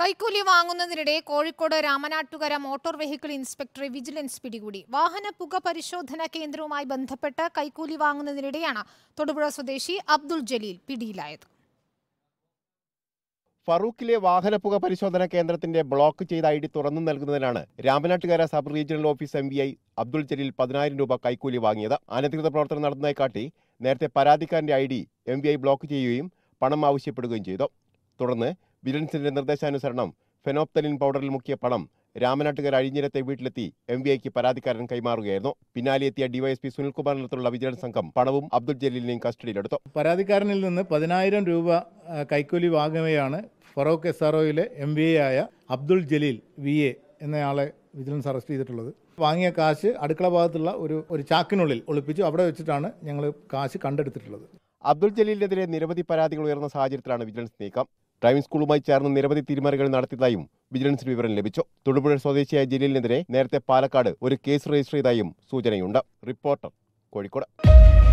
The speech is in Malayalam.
കൈക്കൂലി വാങ്ങുന്നതിനിടെ കോഴിക്കോട് രാമനാട്ടുകര മോട്ടോർ വെഹിക്കിൾ ഇൻസ്പെക്ടറെ വിജിലൻസ് പിടികൂടി വാഹന പുക പരിശോധന കേന്ദ്രവുമായി ബന്ധപ്പെട്ട് കൈക്കൂലി വാങ്ങുന്നതിനിടെയാണ് തൊടുപുഴ സ്വദേശി അബ്ദുൾ ജലീൽ പിടിയിലായത് ഫറൂഖിലെ പുക പരിശോധന കേന്ദ്രത്തിന്റെ ബ്ലോക്ക് ചെയ്ത ഐ ഡി തുറന്നു നൽകുന്നതിനാണ് Ramanattukara sub regional office M V I Abdul Jaleel പതിനായിരം രൂപ കൈക്കൂലി വാങ്ങിയത് അനധികൃത പ്രവർത്തനം നടന്നതായി കാട്ടി നേരത്തെ പരാതിക്കാരന്റെ I D M V I block ചെയ്യുകയും പണം ആവശ്യപ്പെടുകയും ചെയ്തു തുടർന്ന് വിജിലൻസിന്റെ നിർദ്ദേശാനുസരണം ഫെനോപ്തലിൻ പൗഡറിൽ മുക്കിയ പണം രാമനാട്ടുകാർ അഴിഞ്ഞിരത്തെ വീട്ടിലെത്തി എം വി ഐക്ക് പരാതിക്കാരൻ കൈമാറുകയായിരുന്നു പിന്നാലെ എത്തിയ ഡിവൈഎസ്പി സുനിൽകുമാറിനടുത്തുള്ള വിജിലൻസ് സംഘം പണവും അബ്ദുൾ ജലീലിനെയും കസ്റ്റഡിയിലെടുത്തു പരാതിക്കാരനിൽ നിന്ന് പതിനായിരം രൂപ കൈക്കൂലി വാങ്ങുകയാണ് ഫറോക്ക് എസ് ആർ ഒയിലെ എം വി എ ആയ അബ്ദുൾ ജലീൽ വി എ എന്നയാളെ വിജിലൻസ് അറസ്റ്റ് ചെയ്തിട്ടുള്ളത് വാങ്ങിയ കാശ് അടുക്കള ഭാഗത്തുള്ള ഒരു ഒരു ചാക്കിനുള്ളിൽ ഒളിപ്പിച്ചു അവിടെ വെച്ചിട്ടാണ് ഞങ്ങൾ കാശ് കണ്ടെടുത്തിട്ടുള്ളത് അബ്ദുൾ ജലീലിനെതിരെ നിരവധി പരാതികൾ ഉയർന്ന സാഹചര്യത്തിലാണ് വിജിലൻസ് നീക്കം ഡ്രൈവിംഗ് സ്കൂളുമായി ചേർന്ന് നിരവധി തീരുമാനങ്ങൾ നടത്തിയതായും വിജിലൻസിന് വിവരം ലഭിച്ചു തൊടുപുഴ സ്വദേശിയായ ജലീലിനെതിരെ നേരത്തെ പാലക്കാട് ഒരു കേസ് രജിസ്റ്റർ ചെയ്തതായും സൂചനയുണ്ട് റിപ്പോർട്ടർ കോഴിക്കോട്